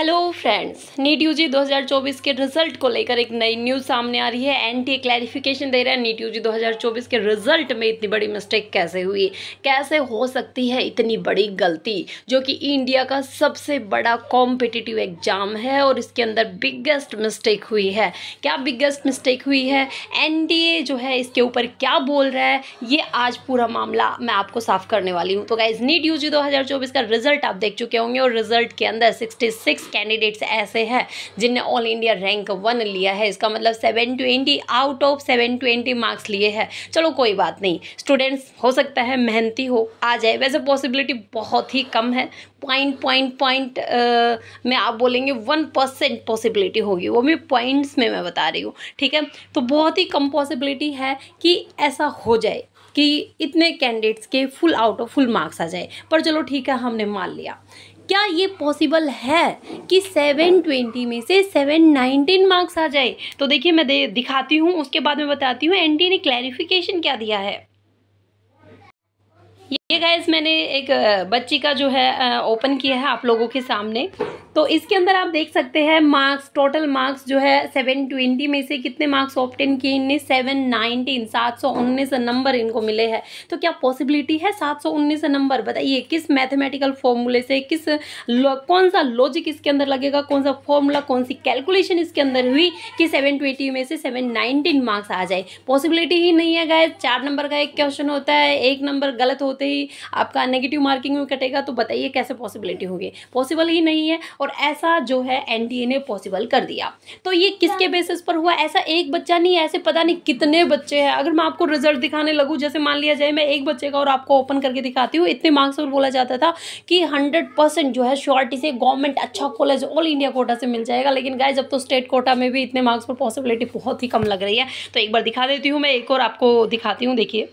hello friends NEET U 2024 के result को लेकर एक नई न्यूज़ सामने आ रही है एनटीए क्लैरिफिकेशन दे रहा है नीट यू 2024 के रिजल्ट में इतनी बड़ी मिस्टेक कैसे हुई कैसे हो सकती है इतनी बड़ी गलती जो कि इंडिया का सबसे बड़ा कॉम्पिटिटिव एग्जाम है और इसके अंदर बिगेस्ट मिस्टेक हुई है क्या बिगेस्ट मिस्टेक हुई है एन जो है इसके ऊपर क्या बोल रहा है ये आज पूरा मामला मैं आपको साफ करने वाली हूँ तो गाइज नीट यू जी का रिजल्ट आप देख चुके होंगे और रिजल्ट के अंदर सिक्सटी कैंडिडेट्स ऐसे हैं जिनने ऑल इंडिया रैंक वन लिया है इसका मतलब seven twenty out of seven twenty marks लिए हैं चलो कोई बात नहीं स्टूडेंट्स हो सकता है मेहनती हो आ जाए वैसे पॉसिबिलिटी बहुत ही कम है पॉइंट पॉइंट पॉइंट में आप बोलेंगे वन परसेंट पॉसिबिलिटी होगी वो भी पॉइंट्स में मैं बता रही हूँ ठीक है तो बहुत ही कम पॉसिबिलिटी है कि ऐसा हो जाए कि इतने कैंडिडेट्स के full out of full marks आ जाए पर चलो ठीक है हमने मान लिया क्या ये पॉसिबल है कि 720 में से 719 मार्क्स आ जाए तो देखिए मैं दे, दिखाती हूँ उसके बाद में बताती हूँ एनटी ने क्लैरिफिकेशन क्या दिया है ये गैस मैंने एक बच्ची का जो है ओपन किया है आप लोगों के सामने तो इसके अंदर आप देख सकते हैं मार्क्स टोटल मार्क्स जो है सेवन ट्वेंटी में से कितने मार्क्स ऑप्टेन किए इनने सेवन नाइनटीन सात सौ उन्नीस नंबर इनको मिले हैं तो क्या पॉसिबिलिटी है सात सौ उन्नीस नंबर बताइए किस मैथमेटिकल फॉर्मूले से किस कौन सा लॉजिक इसके अंदर लगेगा कौन सा फॉर्मूला कौन सी कैलकुलेशन इसके अंदर हुई कि सेवन ट्वेंटी में से सेवन नाइनटीन मार्क्स आ जाए पॉसिबिलिटी ही नहीं है गैस चार नंबर का एक क्वेश्चन होता है एक नंबर गलत होते ही भी आपका नेगेटिव मार्किंग में कटेगा तो बताइए कैसे पॉसिबिलिटी होगी पॉसिबल ही नहीं है और ऐसा जो है एन ने पॉसिबल कर दिया तो ये किसके बेसिस पर हुआ ऐसा एक बच्चा नहीं ऐसे पता नहीं कितने बच्चे हैं अगर मैं आपको रिजल्ट दिखाने लगूँ जैसे मान लिया जाए मैं एक बच्चे का और आपको ओपन करके दिखाती हूँ इतने मार्क्स पर बोला जाता था कि हंड्रेड जो है श्योरिटी से गवर्नमेंट अच्छा कॉलेज ऑल इंडिया कोटा से मिल जाएगा लेकिन गाय जब तो स्टेट कोटा में भी इतने मार्क्स पर पॉसिबिलिटी बहुत ही कम लग रही है तो एक बार दिखा देती हूँ मैं एक और आपको दिखाती हूँ देखिए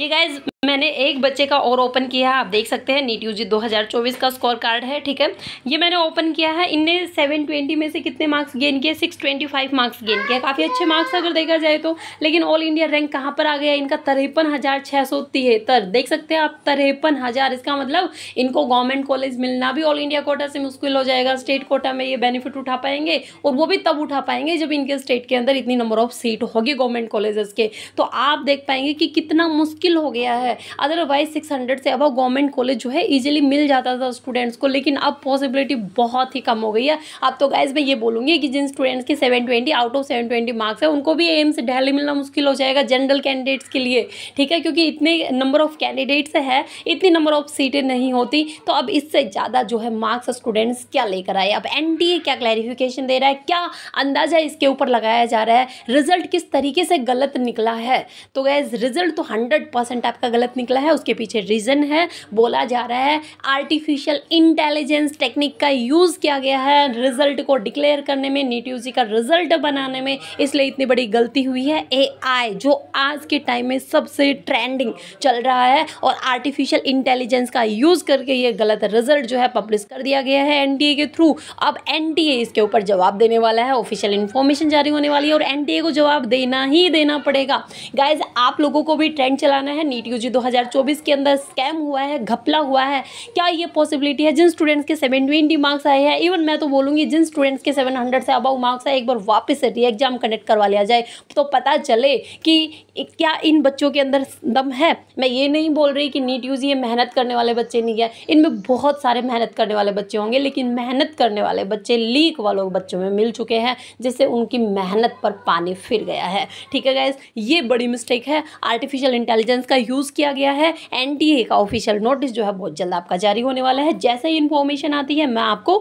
ये गाइज मैंने एक बच्चे का और ओपन किया है आप देख सकते हैं नीट यूजी 2024 का स्कोर कार्ड है ठीक है ये मैंने ओपन किया है इनने 720 में से कितने मार्क्स गेन किए 625 मार्क्स गेन किया काफ़ी अच्छे मार्क्स अगर देखा जाए तो लेकिन ऑल इंडिया रैंक कहाँ पर आ गया इनका तिरपन हज़ार छः सौ देख सकते हैं आप तिरपन हज़ार इसका मतलब इनको गवर्नमेंट कॉलेज मिलना भी ऑल इंडिया कोटा से मुश्किल हो जाएगा स्टेट कोटा में ये बेनिफिट उठा पाएंगे और वो भी तब उठा पाएंगे जब इनके स्टेट के अंदर इतनी नंबर ऑफ सीट होगी गवर्नमेंट कॉलेजेस के तो आप देख पाएंगे कि कितना मुश्किल हो गया है है अदरवाइज सिक्स हंड्रेड से अब गवर्नमेंट कॉलेज जो है ईजिली मिल जाता था स्टूडेंट्स को लेकिन अब पॉसिबिलिटी बहुत ही कम हो गई है अब तो गाइज मैं ये बोलूँगी कि जिन स्टूडेंट्स की seven twenty out of seven twenty marks है उनको भी एम्स डेली मिलना मुश्किल हो जाएगा जनरल कैंडिडेट्स के लिए ठीक है क्योंकि इतने नंबर ऑफ कैंडिडेट्स है इतनी नंबर ऑफ सीटें नहीं होती तो अब इससे ज़्यादा जो है मार्क्स स्टूडेंट्स क्या लेकर आए अब एन क्या क्लैरिफिकेशन दे रहा है क्या अंदाजा इसके ऊपर लगाया जा रहा है रिजल्ट किस तरीके से गलत निकला है तो गैज रिजल्ट तो हंड्रेड आपका गलत निकला है उसके पीछे रीज़न है बोला जा रहा है आर्टिफिशियल इंटेलिजेंस टेक्निक का यूज़ किया गया है रिजल्ट को डिक्लेयर करने में नीट यू का रिजल्ट बनाने में इसलिए इतनी बड़ी गलती हुई है ए जो आज के टाइम में सबसे ट्रेंडिंग चल रहा है और आर्टिफिशियल इंटेलिजेंस का यूज़ करके ये गलत रिजल्ट जो है पब्लिश कर दिया गया है एन के थ्रू अब एन इसके ऊपर जवाब देने वाला है ऑफिशियल इन्फॉर्मेशन जारी होने वाली है और एन को जवाब देना ही देना पड़ेगा गाइज आप लोगों को भी ट्रेंड चलाना है नीट यू 2024 के अंदर स्कैम हुआ है घपला हुआ है क्या ये पॉसिबिलिटी है जिन स्टूडेंट्स के सेवन ट्वेंटी मार्क्स आए हैं इवन मैं तो बोलूँगी जिन स्टूडेंट्स के सेवन हंड्रेड से अबाउ मार्क्स आए एक बार वापस से री एग्जाम कंडक्ट करवा लिया जाए तो पता चले कि क्या इन बच्चों के अंदर दम है मैं ये नहीं बोल रही कि नीट यूज़ ये मेहनत करने वाले बच्चे नहीं है इनमें बहुत सारे मेहनत करने वाले बच्चे होंगे लेकिन मेहनत करने वाले बच्चे लीक वालों बच्चों में मिल चुके हैं जिससे उनकी मेहनत पर पानी फिर गया है ठीक है गैस ये बड़ी मिस्टेक है आर्टिफिशियल इंटेलिजेंस का यूज़ किया किया गया है एनटीए का ऑफिशियल नोटिस जो है बहुत जल्द आपका जारी होने वाला है जैसे ही इन्फॉर्मेशन आती है मैं आपको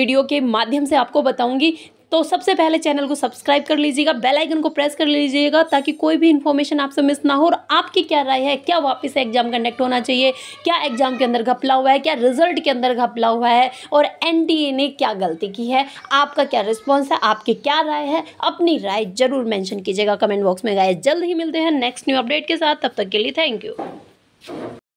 वीडियो के माध्यम से आपको बताऊंगी तो सबसे पहले चैनल को सब्सक्राइब कर लीजिएगा बेल आइकन को प्रेस कर लीजिएगा ताकि कोई भी इन्फॉर्मेशन आपसे मिस ना हो और आपकी क्या राय है क्या वापस एग्जाम कंडक्ट होना चाहिए क्या एग्जाम के अंदर घपला हुआ है क्या रिजल्ट के अंदर घपला हुआ है और एन ने क्या गलती की है आपका क्या रिस्पॉन्स है आपकी क्या राय है अपनी राय जरूर मैंशन कीजिएगा कमेंट बॉक्स में गाय जल्द ही मिलते हैं नेक्स्ट न्यू अपडेट के साथ तब तक के लिए थैंक यू